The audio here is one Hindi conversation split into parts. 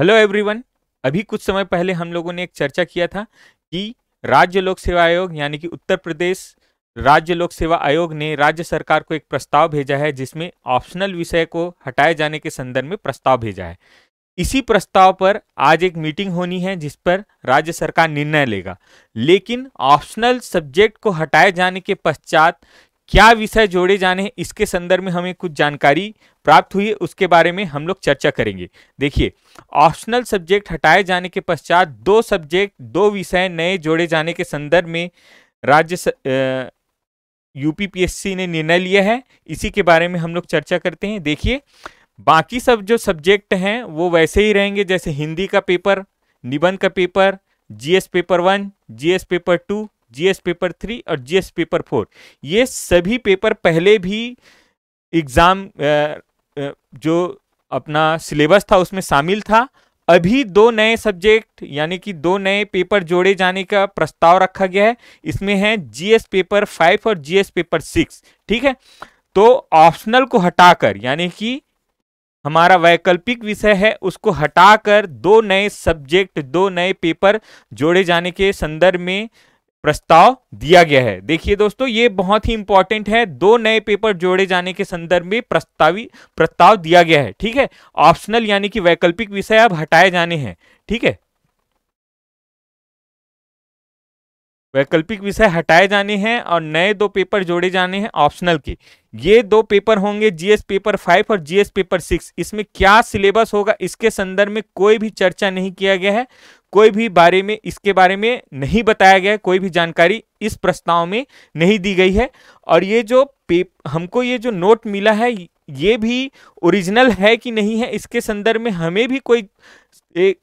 हेलो एवरीवन अभी कुछ समय पहले हम लोगों ने एक चर्चा किया था कि राज्य लोक सेवा आयोग यानी कि उत्तर प्रदेश राज्य लोक सेवा आयोग ने राज्य सरकार को एक प्रस्ताव भेजा है जिसमें ऑप्शनल विषय को हटाए जाने के संदर्भ में प्रस्ताव भेजा है इसी प्रस्ताव पर आज एक मीटिंग होनी है जिस पर राज्य सरकार निर्णय लेगा लेकिन ऑप्शनल सब्जेक्ट को हटाए जाने के पश्चात क्या विषय जोड़े जाने हैं इसके संदर्भ में हमें कुछ जानकारी प्राप्त हुई है उसके बारे में हम लोग चर्चा करेंगे देखिए ऑप्शनल सब्जेक्ट हटाए जाने के पश्चात दो सब्जेक्ट दो विषय नए जोड़े जाने के संदर्भ में राज्य यूपीपीएससी ने निर्णय लिया है इसी के बारे में हम लोग चर्चा करते हैं देखिए बाकी सब जो सब्जेक्ट हैं वो वैसे ही रहेंगे जैसे हिंदी का पेपर निबंध का paper GS paper one GS paper two GS paper three और जीएस पेपर फोर ये सभी पेपर पहले भी एग्ज़ाम जो अपना सिलेबस था उसमें शामिल था अभी दो नए सब्जेक्ट यानी कि दो नए पेपर जोड़े जाने का प्रस्ताव रखा गया है इसमें है जीएस पेपर फाइव और जीएस पेपर सिक्स ठीक है तो ऑप्शनल को हटाकर यानी कि हमारा वैकल्पिक विषय है उसको हटाकर दो नए सब्जेक्ट दो नए पेपर जोड़े जाने के संदर्भ में प्रस्ताव दिया गया है देखिए दोस्तों ये बहुत ही इंपॉर्टेंट है दो नए पेपर जोड़े जाने के संदर्भ में प्रस्तावी प्रस्ताव दिया गया है ठीक है ऑप्शनल यानी कि वैकल्पिक विषय अब हटाए जाने हैं ठीक है वैकल्पिक विषय हटाए जाने हैं और नए दो पेपर जोड़े जाने हैं ऑप्शनल के ये दो पेपर होंगे जीएस पेपर फाइव और जीएस पेपर सिक्स इसमें क्या सिलेबस होगा इसके संदर्भ में कोई भी चर्चा नहीं किया गया है कोई भी बारे में इसके बारे में नहीं बताया गया है कोई भी जानकारी इस प्रस्ताव में नहीं दी गई है और ये जो पेप हमको ये जो नोट मिला है ये भी ओरिजिनल है कि नहीं है इसके संदर्भ में हमें भी कोई एक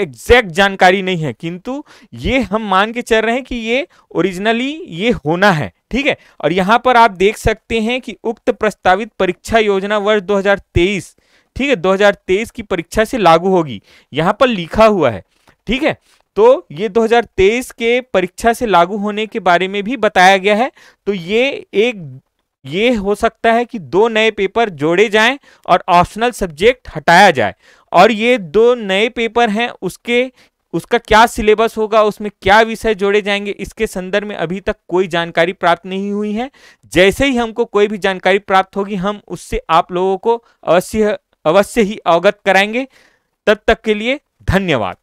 एग्जैक्ट जानकारी नहीं है किंतु ये हम मान के चल रहे हैं कि ये ओरिजिनली ये होना है ठीक है और यहाँ पर आप देख सकते हैं कि उक्त प्रस्तावित परीक्षा योजना वर्ष 2023 ठीक है 2023 की परीक्षा से लागू होगी यहाँ पर लिखा हुआ है ठीक है तो ये 2023 के परीक्षा से लागू होने के बारे में भी बताया गया है तो ये एक ये हो सकता है कि दो नए पेपर जोड़े जाएं और ऑप्शनल सब्जेक्ट हटाया जाए और ये दो नए पेपर हैं उसके उसका क्या सिलेबस होगा उसमें क्या विषय जोड़े जाएंगे इसके संदर्भ में अभी तक कोई जानकारी प्राप्त नहीं हुई है जैसे ही हमको कोई भी जानकारी प्राप्त होगी हम उससे आप लोगों को अवश्य अवश्य ही अवगत कराएंगे तब तक के लिए धन्यवाद